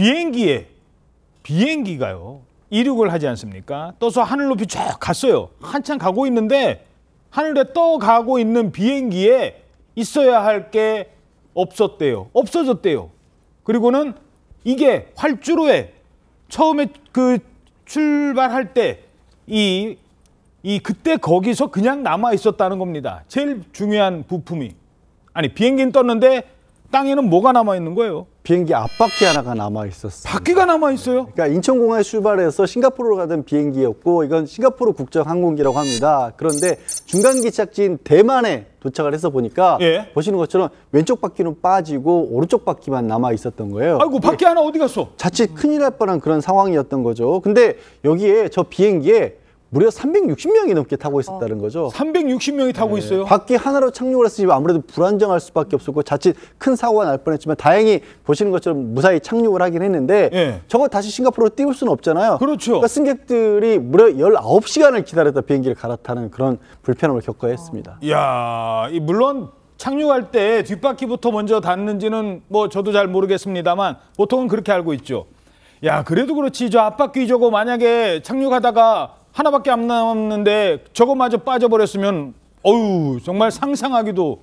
비행기에 비행기가요. 이륙을 하지 않습니까? 떠서 하늘 높이 쭉 갔어요. 한참 가고 있는데 하늘에 떠가고 있는 비행기에 있어야 할 게 없었대요. 없어졌대요. 그리고는 이게 활주로에 처음에 그 출발할 때 이 이 그때 거기서 그냥 남아 있었다는 겁니다. 제일 중요한 부품이 아니 비행기는 떴는데 땅에는 뭐가 남아 있는 거예요? 비행기 앞바퀴 하나가 남아 있었어요. 바퀴가 남아 있어요? 그러니까 인천공항에 출발해서 싱가포르로 가던 비행기였고 이건 싱가포르 국적 항공기라고 합니다. 그런데 중간 기착지인 대만에 도착을 해서 보니까 예. 보시는 것처럼 왼쪽 바퀴는 빠지고 오른쪽 바퀴만 남아 있었던 거예요. 아이고 바퀴 하나 어디 갔어? 자칫 큰일 날 뻔한 그런 상황이었던 거죠. 근데 여기에 저 비행기에 무려 360명이 넘게 타고 있었다는 어. 거죠. 360명이 타고 네. 있어요. 밖에 하나로 착륙을 했으니 아무래도 불안정할 수밖에 없었고 자칫 큰 사고가 날 뻔했지만 다행히 보시는 것처럼 무사히 착륙을 하긴 했는데 예. 저거 다시 싱가포르로 띄울 수는 없잖아요. 그렇죠. 그러니까 승객들이 무려 19시간을 기다렸다 비행기를 갈아타는 그런 불편함을 겪어야 했습니다. 어. 이야, 물론 착륙할 때 뒷바퀴부터 먼저 닿는지는 뭐 저도 잘 모르겠습니다만 보통은 그렇게 알고 있죠. 야, 그래도 그렇지 저 앞바퀴 저거 만약에 착륙하다가 하나밖에 안 남았는데 저거마저 빠져버렸으면 어유 정말 상상하기도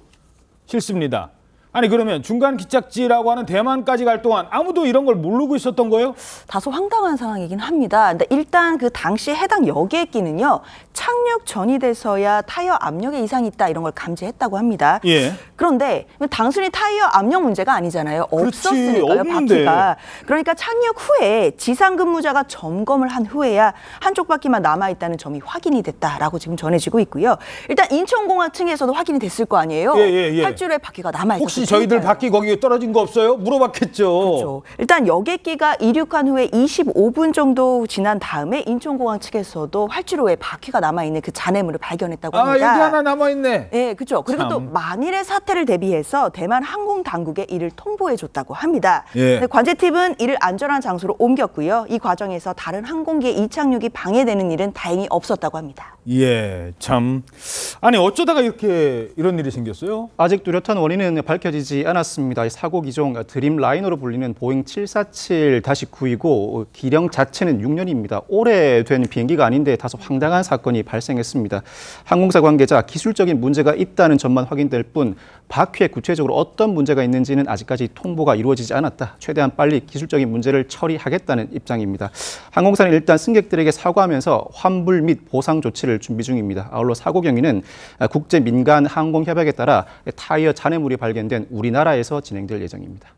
싫습니다. 아니 그러면 중간 기착지라고 하는 대만까지 갈 동안 아무도 이런 걸 모르고 있었던 거예요? 다소 황당한 상황이긴 합니다. 근데 일단 그 당시 해당 여객기는요 착륙 전이 돼서야 타이어 압력에 이상이 있다 이런 걸 감지했다고 합니다. 예. 그런데 단순히 타이어 압력 문제가 아니잖아요. 없었으니까요 그렇지, 바퀴가. 그러니까 착륙 후에 지상 근무자가 점검을 한 후에야 한쪽 바퀴만 남아 있다는 점이 확인이 됐다라고 지금 전해지고 있고요. 일단 인천공항 층에서도 확인이 됐을 거 아니에요. 예, 예, 예. 8줄의 바퀴가 남아 있었기 저희들 바퀴 거기 에 떨어진 거 없어요? 물어봤겠죠. 그렇죠. 일단 여객기가 이륙한 후에 25분 정도 지난 다음에 인천공항 측에서도 활주로에 바퀴가 남아있는 그 잔해물을 발견했다고 아, 합니다. 아, 여기 하나 남아있네. 네, 그렇죠. 그리고 참. 또 만일의 사태를 대비해서 대만 항공 당국에 이를 통보해줬다고 합니다. 예. 네, 관제팀은 이를 안전한 장소로 옮겼고요. 이 과정에서 다른 항공기의 이착륙이 방해되는 일은 다행히 없었다고 합니다. 예, 참. 아니 어쩌다가 이렇게 이런 일이 생겼어요? 아직 뚜렷한 원인은 밝혀지 알려지지 않았습니다. 사고기종 드림라이너로 불리는 보잉 747-9이고 기령 자체는 6년입니다. 오래된 비행기가 아닌데 다소 황당한 사건이 발생했습니다. 항공사 관계자 기술적인 문제가 있다는 점만 확인될 뿐 바퀴에 구체적으로 어떤 문제가 있는지는 아직까지 통보가 이루어지지 않았다. 최대한 빨리 기술적인 문제를 처리하겠다는 입장입니다. 항공사는 일단 승객들에게 사과하면서 환불 및 보상 조치를 준비 중입니다. 아울러 사고 경위는 국제 민간 항공 협약에 따라 타이어 잔해물이 발견된 우리나라에서 진행될 예정입니다.